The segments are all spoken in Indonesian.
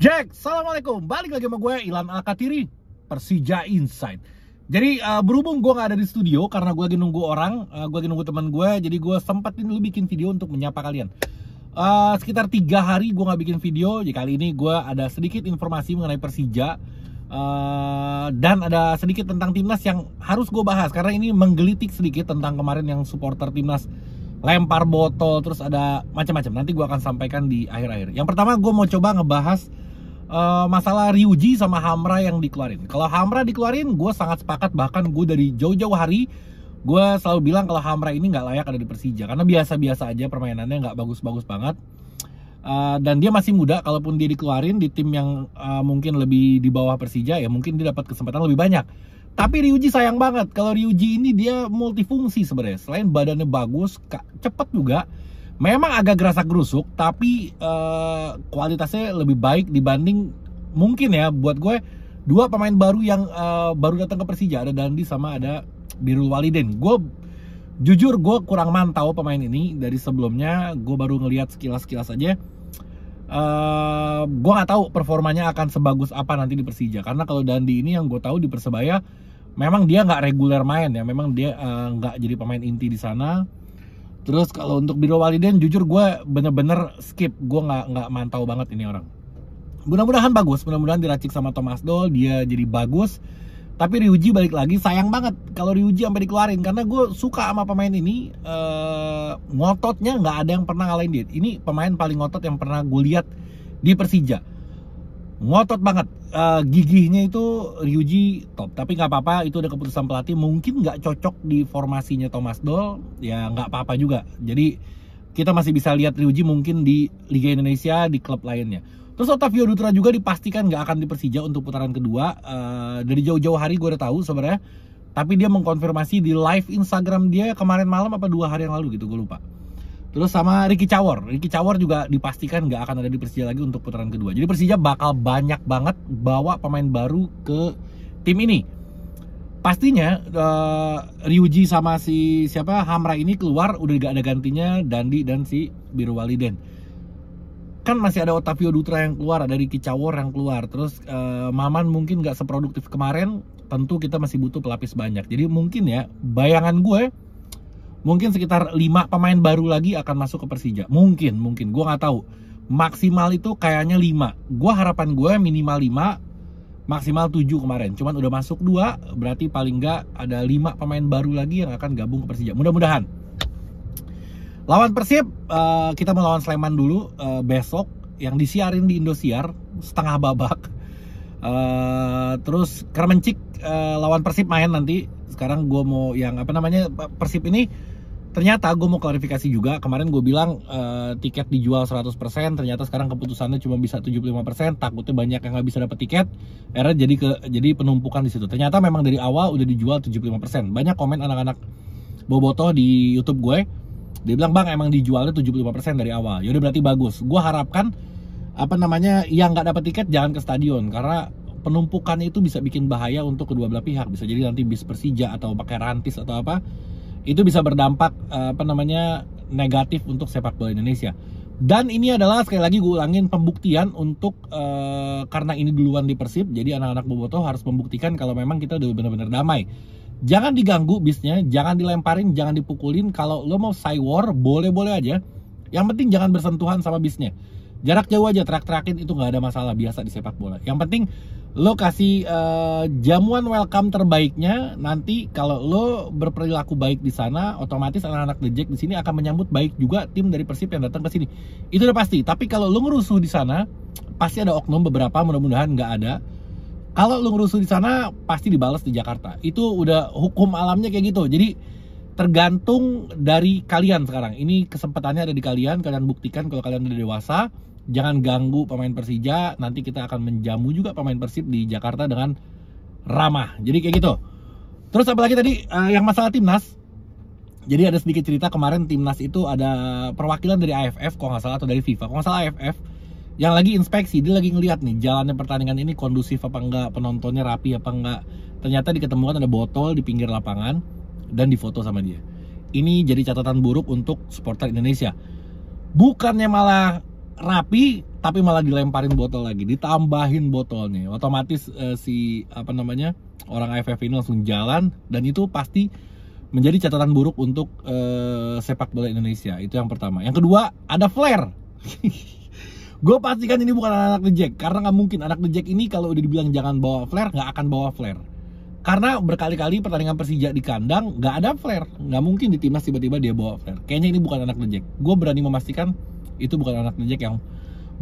Jack, Assalamualaikum. Balik lagi sama gue, Ilan Alkatiri, Persija Inside. Jadi uh, berhubung gue gak ada di studio karena gue lagi nunggu orang, uh, gue lagi nunggu teman gue, jadi gue sempatin dulu bikin video untuk menyapa kalian. Uh, sekitar tiga hari gue gak bikin video, jadi kali ini gue ada sedikit informasi mengenai Persija. Uh, dan ada sedikit tentang timnas yang harus gue bahas karena ini menggelitik sedikit tentang kemarin yang supporter timnas lempar botol terus ada macam-macam nanti gue akan sampaikan di akhir-akhir yang pertama gue mau coba ngebahas uh, masalah Ryuji sama Hamra yang dikeluarin. Kalau Hamra dikeluarin, gue sangat sepakat bahkan gue dari jauh-jauh hari gue selalu bilang kalau Hamra ini nggak layak ada di Persija karena biasa-biasa aja permainannya nggak bagus-bagus banget. Uh, dan dia masih muda, kalaupun dia dikeluarin di tim yang uh, mungkin lebih di bawah Persija ya mungkin dia dapat kesempatan lebih banyak. Tapi Ryuji sayang banget. Kalau Ryuji ini dia multifungsi sebenarnya. Selain badannya bagus, cepet juga memang agak gerasak gerusuk tapi uh, kualitasnya lebih baik dibanding mungkin ya buat gue dua pemain baru yang uh, baru datang ke Persija ada Dandi sama ada Birul Walidin gue jujur gue kurang mantau pemain ini dari sebelumnya gue baru ngelihat sekilas-sekilas aja uh, eh, gue nggak tahu performanya akan sebagus apa nanti di Persija karena kalau Dandi ini yang gue tahu di persebaya memang dia nggak reguler main ya memang dia nggak uh, jadi pemain inti di sana terus kalau untuk biro waliden jujur gue bener-bener skip gue gak, gak mantau banget ini orang mudah-mudahan bagus mudah-mudahan diracik sama Thomas Doll dia jadi bagus tapi Ryuji balik lagi sayang banget kalau Ryuji sampai dikeluarin karena gue suka sama pemain ini uh, ngototnya gak ada yang pernah ngalahin dia ini pemain paling ngotot yang pernah gue lihat di Persija ngotot banget uh, gigihnya itu Ryuji top tapi nggak apa-apa itu ada keputusan pelatih mungkin nggak cocok di formasinya Thomas Doll ya nggak apa-apa juga jadi kita masih bisa lihat Ryuji mungkin di Liga Indonesia di klub lainnya terus Otavio Dutra juga dipastikan nggak akan dipersija untuk putaran kedua uh, dari jauh-jauh hari gue udah tahu sebenarnya tapi dia mengkonfirmasi di live Instagram dia kemarin malam apa dua hari yang lalu gitu gue lupa Terus sama Ricky Cawor. Ricky Cawor juga dipastikan nggak akan ada di Persija lagi untuk putaran kedua. Jadi Persija bakal banyak banget bawa pemain baru ke tim ini. Pastinya uh, Ryuji sama si siapa Hamra ini keluar udah gak ada gantinya Dandi dan si Biro Waliden. Kan masih ada Otavio Dutra yang keluar, ada Ricky Cawor yang keluar. Terus uh, Maman mungkin nggak seproduktif kemarin, tentu kita masih butuh pelapis banyak. Jadi mungkin ya bayangan gue mungkin sekitar 5 pemain baru lagi akan masuk ke Persija. Mungkin, mungkin. Gue nggak tahu. Maksimal itu kayaknya 5. Gue harapan gue minimal 5, maksimal 7 kemarin. Cuman udah masuk 2, berarti paling nggak ada 5 pemain baru lagi yang akan gabung ke Persija. Mudah-mudahan. Lawan Persib, eh, kita mau lawan Sleman dulu eh, besok. Yang disiarin di Indosiar, setengah babak. Uh, terus Kermencik uh, lawan Persib main nanti. Sekarang gue mau yang apa namanya Persib ini ternyata gue mau klarifikasi juga kemarin gue bilang uh, tiket dijual 100% ternyata sekarang keputusannya cuma bisa 75% takutnya banyak yang nggak bisa dapat tiket akhirnya jadi ke jadi penumpukan di situ ternyata memang dari awal udah dijual 75% banyak komen anak-anak bobotoh di YouTube gue dia bilang bang emang dijualnya 75% dari awal yaudah berarti bagus gue harapkan apa namanya yang nggak dapat tiket jangan ke stadion karena penumpukan itu bisa bikin bahaya untuk kedua belah pihak bisa jadi nanti bis Persija atau pakai rantis atau apa itu bisa berdampak eh, apa namanya negatif untuk sepak bola Indonesia. Dan ini adalah sekali lagi gue ulangin pembuktian untuk e, karena ini duluan di Persib, jadi anak-anak Boboto harus membuktikan kalau memang kita udah benar-benar damai. Jangan diganggu bisnya, jangan dilemparin, jangan dipukulin. Kalau lo mau war boleh-boleh aja. Yang penting jangan bersentuhan sama bisnya. Jarak jauh aja, terak-terakin itu nggak ada masalah biasa di sepak bola. Yang penting lo kasih uh, jamuan welcome terbaiknya nanti kalau lo berperilaku baik di sana otomatis anak-anak The Jack di sini akan menyambut baik juga tim dari Persib yang datang ke sini itu udah pasti tapi kalau lo ngerusuh di sana pasti ada oknum beberapa mudah-mudahan nggak ada kalau lo ngerusuh di sana pasti dibalas di Jakarta itu udah hukum alamnya kayak gitu jadi tergantung dari kalian sekarang ini kesempatannya ada di kalian kalian buktikan kalau kalian udah dewasa jangan ganggu pemain Persija nanti kita akan menjamu juga pemain Persib di Jakarta dengan ramah jadi kayak gitu terus apa lagi tadi uh, yang masalah timnas jadi ada sedikit cerita kemarin timnas itu ada perwakilan dari AFF kalau nggak salah atau dari FIFA kalau nggak salah AFF yang lagi inspeksi dia lagi ngeliat nih jalannya pertandingan ini kondusif apa enggak penontonnya rapi apa enggak ternyata diketemukan ada botol di pinggir lapangan dan difoto sama dia ini jadi catatan buruk untuk supporter Indonesia bukannya malah rapi tapi malah dilemparin botol lagi ditambahin botolnya otomatis uh, si apa namanya orang AFF ini langsung jalan dan itu pasti menjadi catatan buruk untuk uh, sepak bola Indonesia itu yang pertama yang kedua ada flare gue pastikan ini bukan anak, -anak The karena nggak mungkin anak The ini kalau udah dibilang jangan bawa flare nggak akan bawa flare karena berkali-kali pertandingan Persija di kandang nggak ada flare nggak mungkin di timnas tiba-tiba dia bawa flare kayaknya ini bukan anak The gue berani memastikan itu bukan anak Jack yang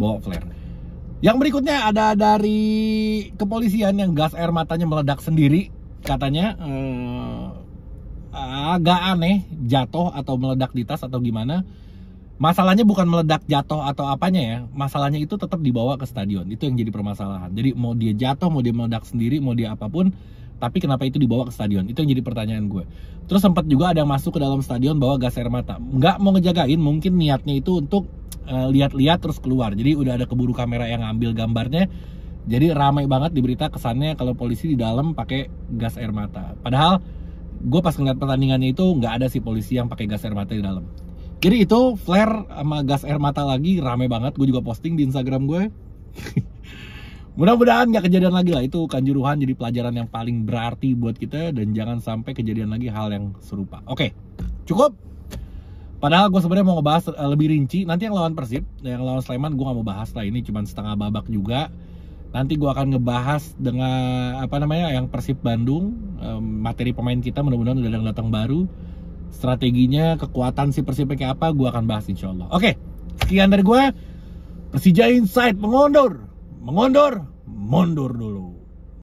bawa flare yang berikutnya ada dari kepolisian yang gas air matanya meledak sendiri katanya eh, agak aneh jatuh atau meledak di tas atau gimana masalahnya bukan meledak jatuh atau apanya ya masalahnya itu tetap dibawa ke stadion itu yang jadi permasalahan jadi mau dia jatuh mau dia meledak sendiri mau dia apapun tapi kenapa itu dibawa ke stadion? Itu yang jadi pertanyaan gue. Terus sempat juga ada yang masuk ke dalam stadion bawa gas air mata. Nggak mau ngejagain, mungkin niatnya itu untuk uh, lihat-lihat terus keluar. Jadi udah ada keburu kamera yang ngambil gambarnya. Jadi ramai banget di berita kesannya kalau polisi di dalam pakai gas air mata. Padahal gue pas ngeliat pertandingannya itu nggak ada sih polisi yang pakai gas air mata di dalam. Jadi itu flare sama gas air mata lagi ramai banget. Gue juga posting di Instagram gue. mudah-mudahan nggak kejadian lagi lah itu kanjuruhan jadi pelajaran yang paling berarti buat kita dan jangan sampai kejadian lagi hal yang serupa oke cukup Padahal gue sebenarnya mau ngebahas eh, lebih rinci nanti yang lawan Persib, yang lawan Sleman gue nggak mau bahas lah ini cuma setengah babak juga. Nanti gue akan ngebahas dengan apa namanya yang Persib Bandung, materi pemain kita mudah-mudahan udah yang datang baru, strateginya, kekuatan si Persib kayak apa gue akan bahas insya Allah. Oke, sekian dari gue. Persija Insight mengundur mengundur, mundur dulu.